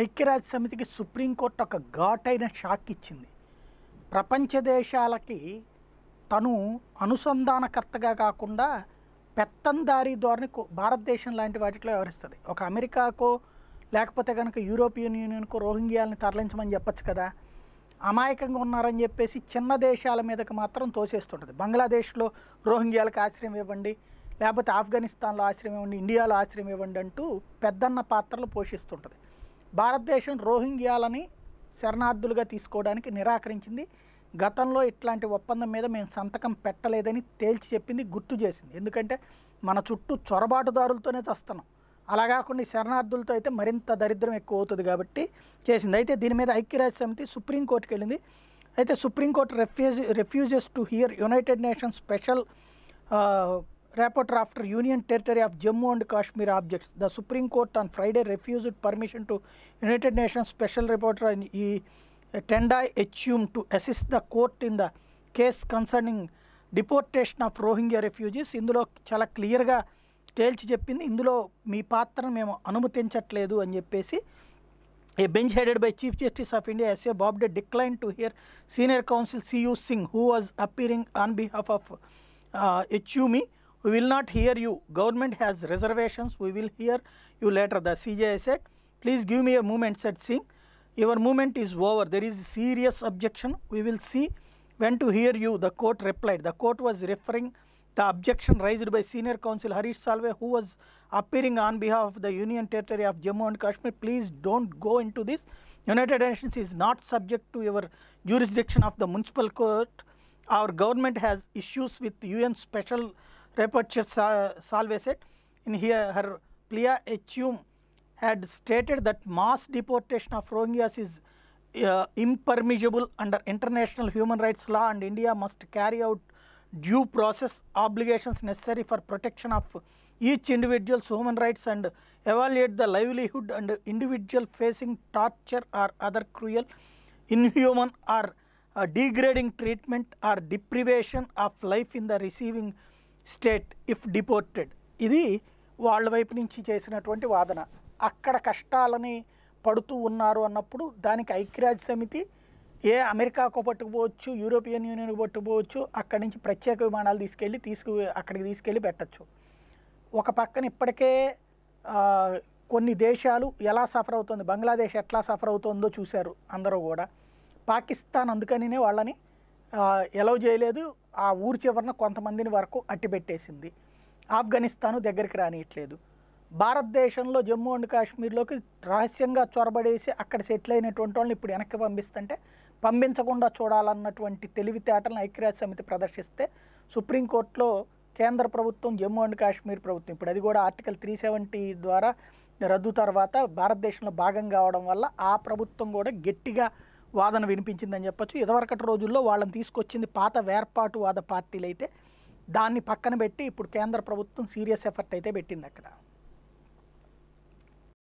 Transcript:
ఐక్యరాజ్య సమితికి సుప్రీంకోర్టు ఒక ఘాటైన షాక్ ఇచ్చింది ప్రపంచ దేశాలకి తను అనుసంధానకర్తగా కాకుండా పెత్తందారీ ధోరణి భారతదేశం లాంటి వాటిలో వ్యవహరిస్తుంది ఒక అమెరికాకో లేకపోతే కనుక యూరోపియన్ యూనియన్కు రోహింగ్యాలను తరలించమని చెప్పచ్చు కదా అమాయకంగా ఉన్నారని చెప్పేసి చిన్న దేశాల మీదకి మాత్రం తోసేస్తుంటుంది బంగ్లాదేశ్లో రోహింగ్యాలకు ఆశ్రయం ఇవ్వండి లేకపోతే ఆఫ్ఘనిస్తాన్లో ఆశ్రయం ఇవ్వండి ఇండియాలో ఆశ్రయం ఇవ్వండి అంటూ పెద్దన్న పాత్రలు పోషిస్తుంటుంది భారతదేశం రోహింగ్యాలని శరణార్థులుగా తీసుకోవడానికి నిరాకరించింది గతంలో ఇట్లాంటి ఒప్పందం మీద మేము సంతకం పెట్టలేదని తేల్చి చెప్పింది గుర్తు చేసింది ఎందుకంటే మన చుట్టూ చొరబాటుదారులతోనే చస్తున్నాం అలా కాకుండా శరణార్థులతో అయితే మరింత దరిద్రం ఎక్కువ అవుతుంది కాబట్టి చేసింది అయితే దీని మీద ఐక్యరాజ్య సమితి సుప్రీంకోర్టుకి వెళ్ళింది అయితే supreme court refuse refuses to hear United Nations special rapporteur after union territory of Jammu and Kashmir objects the supreme court on Friday refused permission to United Nations special reporter అని ఈ Tendayi Achiume to assist the court in the case concerning deportation of Rohingya refugees ఇందులో చాలా క్లియర్గా తేల్చి చెప్పింది ఇందులో మీ పాత్రను మేము అనుమతించట్లేదు అని చెప్పేసి a bench headed by chief justice of India SA Bobde decline to hear senior counsel CU Singh who was appearing on behalf of హెచ్యూమీ we will not hear you government has reservations we will hear you later the CJI said please give me a movement said Singh your movement is over there is serious objection we will see when to hear you the court replied the court was referring the objection raised by senior counsel Harish Salve who was appearing on behalf of the union territory of Jammu and Kashmir please don't go into this United Nations is not subject to your jurisdiction of the municipal court our government has issues with UN special Repetcher uh, said in here her plea Echum had stated that mass deportation of Rohingyas is uh, impermissible under international human rights law and India must carry out due process obligations necessary for protection of each individual's human rights and evaluate the livelihood and individual facing torture or other cruel, inhuman or uh, degrading treatment or deprivation of life in the receiving state if deported ఇది వాళ్ళ వైపు నుంచి చేసినటువంటి వాదన అక్కడ కష్టాలని పడుతూ ఉన్నారు అన్నప్పుడు దానికి ఐక్యరాజ్య సమితి ఏ అమెరికాకు పట్టుకుపోవచ్చు యూరోపియన్ యూనియన్కు పట్టుకుపోవచ్చు అక్కడి నుంచి ప్రత్యేక విమానాలు తీసుకెళ్ళి తీసుకు అక్కడికి తీసుకెళ్ళి పెట్టచ్చు ఒక పక్కన ఇప్పటికే కొన్ని దేశాలు ఎలా సఫర్ అవుతుంది బంగ్లాదేశ్ ఎట్లా సఫర్ అవుతుందో చూశారు అందరూ కూడా పాకిస్తాన్ అందుకనినే వాళ్ళని ఎలవ్ చేయలేదు ఆ ఊరు చివరన కొంతమందిని వరకు అట్టిపెట్టేసింది ఆఫ్ఘనిస్తాను దగ్గరికి రానియట్లేదు భారతదేశంలో జమ్మూ అండ్ కాశ్మీర్లోకి రహస్యంగా చొరబడేసి అక్కడ సెటిల్ అయినటువంటి వాళ్ళని ఇప్పుడు వెనక్కి పంపిస్తుంటే పంపించకుండా చూడాలన్నటువంటి తెలివితేటలను ఐక్యరాజ్య సమితి ప్రదర్శిస్తే సుప్రీంకోర్టులో కేంద్ర ప్రభుత్వం జమ్మూ అండ్ కాశ్మీర్ ప్రభుత్వం ఇప్పుడు అది కూడా ఆర్టికల్ త్రీ సెవెంటీ ద్వారా రద్దు తర్వాత భారతదేశంలో భాగం కావడం వల్ల ఆ ప్రభుత్వం కూడా గట్టిగా వాదన వినిపించిందని చెప్పొచ్చు ఇదివరకటి రోజుల్లో వాళ్ళని తీసుకొచ్చింది పాత వేర్పాటు వాద పార్టీలు అయితే దాన్ని పక్కన పెట్టి ఇప్పుడు కేంద్ర ప్రభుత్వం సీరియస్ ఎఫర్ట్ అయితే పెట్టింది అక్కడ